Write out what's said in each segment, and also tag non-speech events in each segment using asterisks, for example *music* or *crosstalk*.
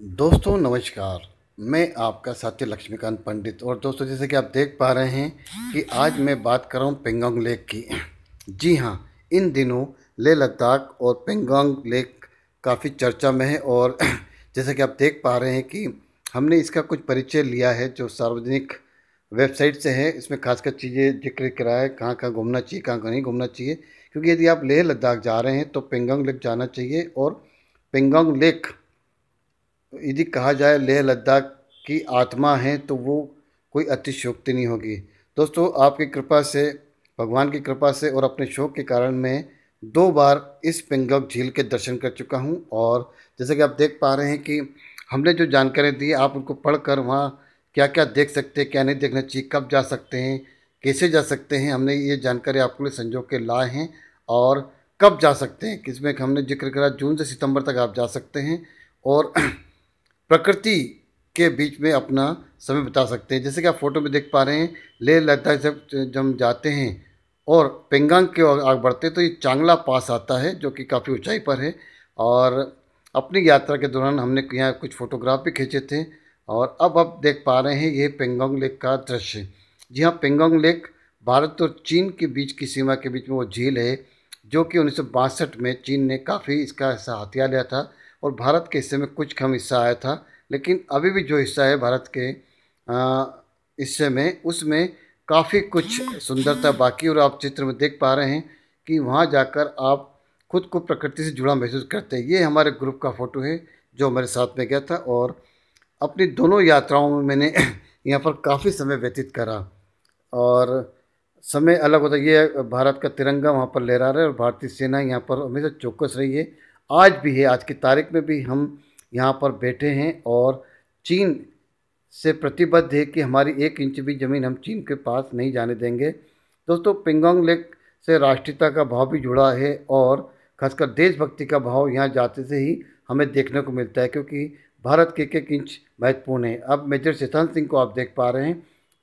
दोस्तों नमस्कार मैं आपका साथी लक्ष्मीकांत पंडित और दोस्तों जैसे कि आप देख पा रहे हैं कि आज मैं बात कर रहा हूँ पेंगोंग लेक की जी हाँ इन दिनों लेह लद्दाख और पेंगोंग लेक काफ़ी चर्चा में है और *clears throat* जैसे कि आप देख पा रहे हैं कि हमने इसका कुछ परिचय लिया है जो सार्वजनिक वेबसाइट से है इसमें खासकर चीज़ें जिक्र कराए है कहाँ कहाँ घूमना चाहिए कहाँ कहाँ नहीं घूमना चाहिए क्योंकि यदि आप लेह लद्दाख जा रहे हैं तो पेंगोंग लेक जाना चाहिए और पेंगोंग लेक यदि कहा जाए लेह लद्दाख की आत्मा है तो वो कोई अतिशोक्ति नहीं होगी दोस्तों आपकी कृपा से भगवान की कृपा से और अपने शोक के कारण मैं दो बार इस पेंगोक झील के दर्शन कर चुका हूँ और जैसे कि आप देख पा रहे हैं कि हमने जो जानकारी दी आप उनको पढ़कर वहाँ क्या क्या देख सकते हैं क्या नहीं देखना चाहिए कब जा सकते हैं कैसे जा सकते हैं हमने ये जानकारी आपके लिए संजो के लाए हैं और कब जा सकते हैं किसमें हमने जिक्र करा जून से सितंबर तक आप जा सकते हैं और प्रकृति के बीच में अपना समय बिता सकते हैं जैसे कि आप फोटो में देख पा रहे हैं लेह लद्दाख जब जब हम जाते हैं और पेंगांग के आग बढ़ते तो ये चांगला पास आता है जो कि काफ़ी ऊंचाई पर है और अपनी यात्रा के दौरान हमने यहाँ कुछ फ़ोटोग्राफ भी खींचे थे और अब आप देख पा रहे हैं ये पेंगोंग लेक का दृश्य जी हाँ पेंगोंग लेक भारत और चीन के बीच की सीमा के बीच में वो झील है जो कि उन्नीस में चीन ने काफ़ी इसका ऐसा हथियार लिया था और भारत के हिस्से में कुछ कम हिस्सा आया था लेकिन अभी भी जो हिस्सा है भारत के हिस्से में उसमें काफ़ी कुछ सुंदरता बाकी और आप चित्र में देख पा रहे हैं कि वहाँ जाकर आप खुद को प्रकृति से जुड़ा महसूस करते हैं ये हमारे ग्रुप का फ़ोटो है जो हमारे साथ में गया था और अपनी दोनों यात्राओं में मैंने *clears throat* यहाँ पर काफ़ी समय व्यतीत करा और समय अलग होता है ये भारत का तिरंगा वहाँ पर लहरा रहा है और भारतीय सेना यहाँ पर हमेशा चौकस रही है आज भी है आज की तारीख में भी हम यहाँ पर बैठे हैं और चीन से प्रतिबद्ध है कि हमारी एक इंच भी ज़मीन हम चीन के पास नहीं जाने देंगे दोस्तों पिंगोंग लेक से राष्ट्रीयता का भाव भी जुड़ा है और खासकर देशभक्ति का भाव यहाँ जाते से ही हमें देखने को मिलता है क्योंकि भारत के एक एक इंच महत्वपूर्ण है अब मेजर सिद्धांत सिंह को आप देख पा रहे हैं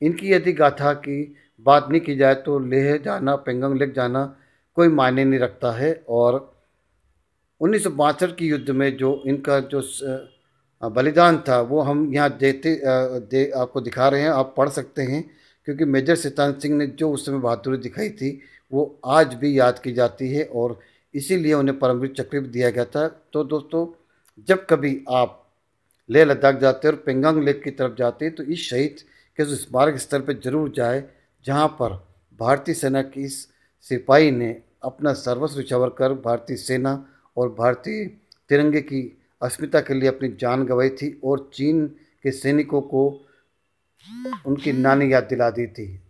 इनकी यदि गाथा की बात नहीं की जाए तो लेह जाना पेंगोंग लेक जाना कोई मायने नहीं रखता है और उन्नीस के युद्ध में जो इनका जो बलिदान था वो हम यहाँ देते दे आपको दिखा रहे हैं आप पढ़ सकते हैं क्योंकि मेजर शैतान सिंह ने जो उस समय बहादुरी दिखाई थी वो आज भी याद की जाती है और इसीलिए उन्हें परमवीर चक्र भी दिया गया था तो दोस्तों जब कभी आप लेह लद्दाख जाते और पेंगांग लेक की तरफ जाते तो इस शहीद के उस स्मारक स्थल पर जरूर जाए जहाँ पर भारतीय सेना की इस सिपाही ने अपना सर्वस्व छवर कर भारतीय सेना और भारतीय तिरंगे की अस्मिता के लिए अपनी जान गंवाई थी और चीन के सैनिकों को उनकी नानी याद दिला दी थी